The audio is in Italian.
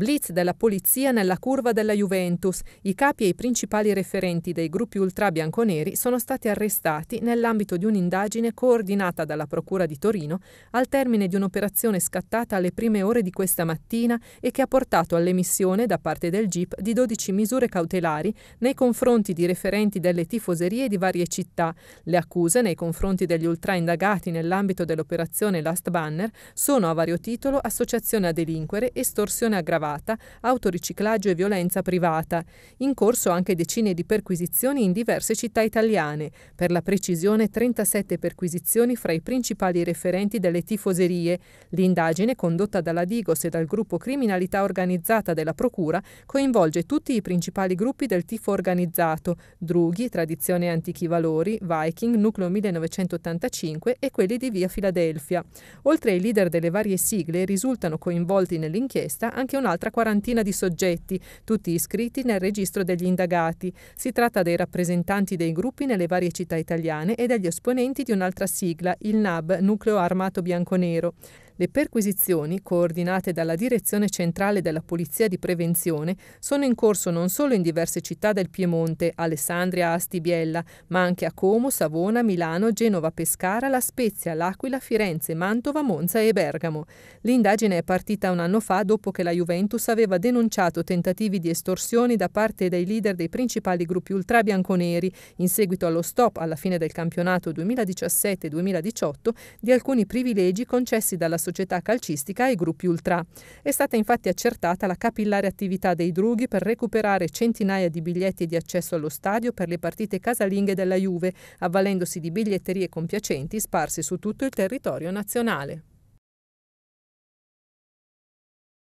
Blitz della polizia nella curva della Juventus. I capi e i principali referenti dei gruppi ultra bianconeri sono stati arrestati nell'ambito di un'indagine coordinata dalla Procura di Torino al termine di un'operazione scattata alle prime ore di questa mattina e che ha portato all'emissione da parte del GIP di 12 misure cautelari nei confronti di referenti delle tifoserie di varie città. Le accuse nei confronti degli ultra indagati nell'ambito dell'operazione Last Banner sono a vario titolo associazione a delinquere, estorsione aggravata privata, autoriciclaggio e violenza privata. In corso anche decine di perquisizioni in diverse città italiane, per la precisione 37 perquisizioni fra i principali referenti delle tifoserie. L'indagine condotta dalla Digos e dal gruppo Criminalità Organizzata della Procura coinvolge tutti i principali gruppi del tifo organizzato, Drughi, Tradizione e Antichi Valori, Viking, Nucleo 1985 e quelli di Via Filadelfia. Oltre ai leader delle varie sigle risultano coinvolti nell'inchiesta anche un un'altra quarantina di soggetti, tutti iscritti nel registro degli indagati. Si tratta dei rappresentanti dei gruppi nelle varie città italiane e degli esponenti di un'altra sigla, il NAB, Nucleo Armato Bianconero. Le perquisizioni, coordinate dalla Direzione Centrale della Polizia di Prevenzione, sono in corso non solo in diverse città del Piemonte, Alessandria, Asti, Biella, ma anche a Como, Savona, Milano, Genova, Pescara, La Spezia, L'Aquila, Firenze, Mantova, Monza e Bergamo. L'indagine è partita un anno fa dopo che la Juventus aveva denunciato tentativi di estorsioni da parte dei leader dei principali gruppi ultrabianconeri, in seguito allo stop alla fine del campionato 2017-2018 di alcuni privilegi concessi dalla società società calcistica ai gruppi ultra. È stata infatti accertata la capillare attività dei drughi per recuperare centinaia di biglietti di accesso allo stadio per le partite casalinghe della Juve, avvalendosi di biglietterie compiacenti sparse su tutto il territorio nazionale.